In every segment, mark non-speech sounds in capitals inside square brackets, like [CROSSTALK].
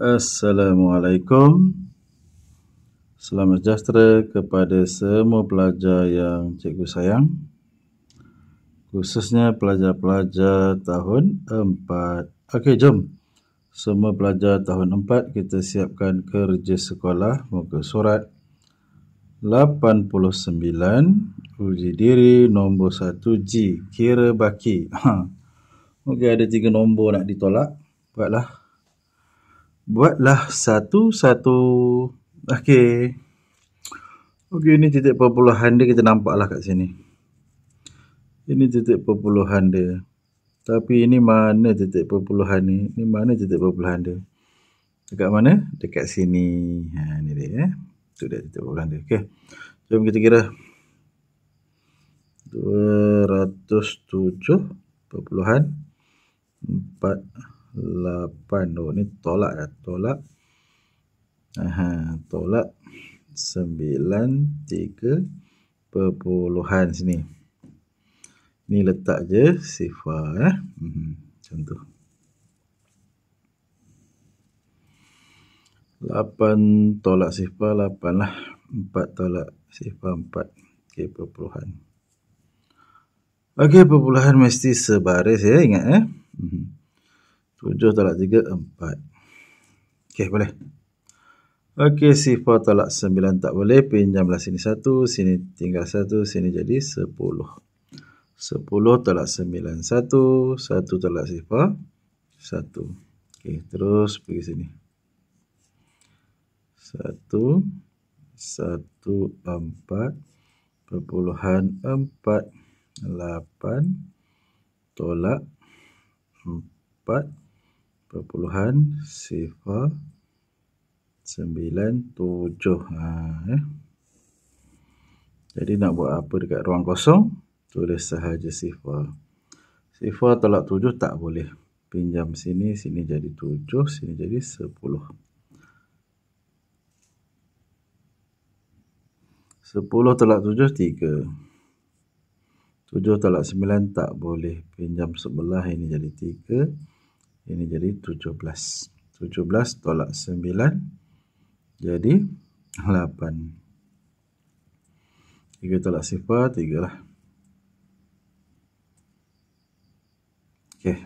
Assalamualaikum Selamat sejahtera kepada semua pelajar yang cikgu sayang Khususnya pelajar-pelajar tahun 4 Okey, jom Semua pelajar tahun 4 kita siapkan kerja sekolah Muka surat 89 Uji diri nombor 1 G Kira baki ha. [LAUGHS] Okey, ada tiga nombor nak ditolak Buatlah Buatlah satu-satu. Okey. Okey, ini titik perpuluhan dia kita nampak lah kat sini. Ini titik perpuluhan dia. Tapi ini mana titik perpuluhan ni? Ini mana titik perpuluhan dia? Dekat mana? Dekat sini. Ha, ni dia. Eh. Itu dia titik perpuluhan dia. Okey. Jom kita kira. 207 perpuluhan 4 8 oh, ni tolak dah, tolak aha tolak 9 3 perpuluhan sini ni letak je sifar eh hmm, contoh 8 tolak sifar 8 lah 4 tolak sifar 4 okey perpuluhan okey perpuluhan mesti sebaris ya ingat eh 7 talak 3, 4. Okey, boleh. Okey, sifar talak 9 tak boleh. Pinjamlah sini 1, sini tinggal 1, sini jadi 10. 10 talak 9, 1. 1 talak sifar, 1. Okey, terus pergi sini. 1, 1, 4, perpuluhan 4, 8, tolak 4, perpuluhan sifar sembilan tujuh. Ha, eh. Jadi nak buat apa dekat ruang kosong? Tulis sahaja sifar. Sifar tolak tujuh tak boleh. Pinjam sini, sini jadi tujuh, sini jadi sepuluh. Sepuluh tolak tujuh, tiga. Tujuh tolak sembilan tak boleh. Pinjam sebelah ini jadi tiga. Tiga. Ini jadi 17. 17 tolak 9 jadi 8. 3 tolak sifar 3 lah. Okey.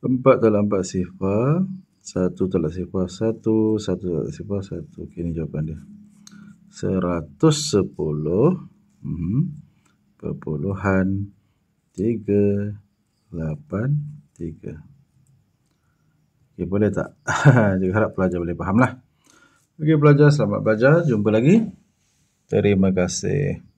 Empat tolak empat sifar. satu tolak sifar satu satu tolak sifar 1. Okey ni jawapan dia. seratus sepuluh. Mhm, perpuluhan tiga lapan tiga. Okey boleh tak? [LAUGHS] Juga harap pelajar boleh faham lah. Okey pelajar selamat belajar. Jumpa lagi. Terima kasih.